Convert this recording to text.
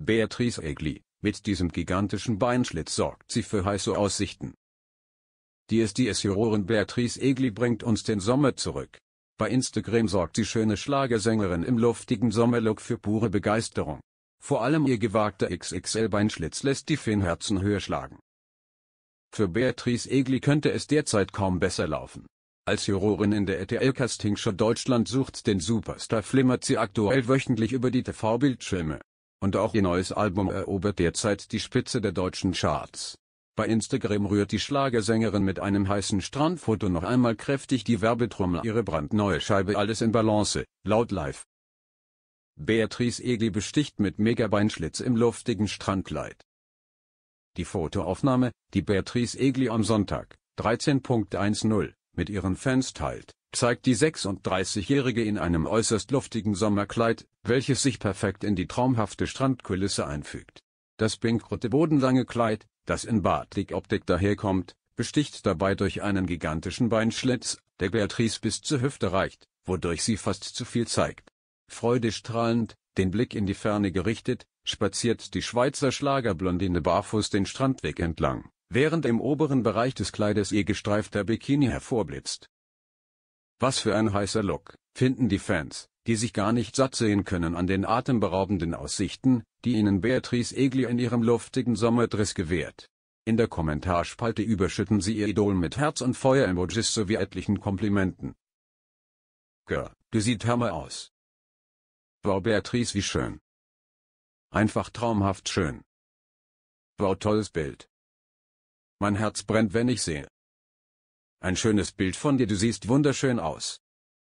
Beatrice Egli, mit diesem gigantischen Beinschlitz sorgt sie für heiße Aussichten. Die SDS-Jurorin Beatrice Egli bringt uns den Sommer zurück. Bei Instagram sorgt die schöne Schlagersängerin im luftigen Sommerlook für pure Begeisterung. Vor allem ihr gewagter XXL-Beinschlitz lässt die Fanherzen höher schlagen. Für Beatrice Egli könnte es derzeit kaum besser laufen. Als Jurorin in der RTL-Castingshow Deutschland sucht den Superstar flimmert sie aktuell wöchentlich über die TV-Bildschirme. Und auch ihr neues Album erobert derzeit die Spitze der deutschen Charts. Bei Instagram rührt die Schlagersängerin mit einem heißen Strandfoto noch einmal kräftig die Werbetrommel ihre brandneue Scheibe Alles in Balance, laut live. Beatrice Egli besticht mit Megabeinschlitz im luftigen Strandkleid. Die Fotoaufnahme, die Beatrice Egli am Sonntag, 13.10 mit ihren Fans teilt, zeigt die 36-Jährige in einem äußerst luftigen Sommerkleid, welches sich perfekt in die traumhafte Strandkulisse einfügt. Das pinkrote bodenlange Kleid, das in bartik optik daherkommt, besticht dabei durch einen gigantischen Beinschlitz, der Beatrice bis zur Hüfte reicht, wodurch sie fast zu viel zeigt. Freudestrahlend, den Blick in die Ferne gerichtet, spaziert die Schweizer Schlagerblondine barfuß den Strandweg entlang während im oberen Bereich des Kleides ihr gestreifter Bikini hervorblitzt. Was für ein heißer Look, finden die Fans, die sich gar nicht satt sehen können an den atemberaubenden Aussichten, die ihnen Beatrice Egli in ihrem luftigen Sommerdress gewährt. In der Kommentarspalte überschütten sie ihr Idol mit Herz- und Feuer-Emojis sowie etlichen Komplimenten. Girl, du siehst hammer aus. Wow Beatrice, wie schön. Einfach traumhaft schön. Wow tolles Bild. Mein Herz brennt, wenn ich sehe. Ein schönes Bild von dir, du siehst wunderschön aus.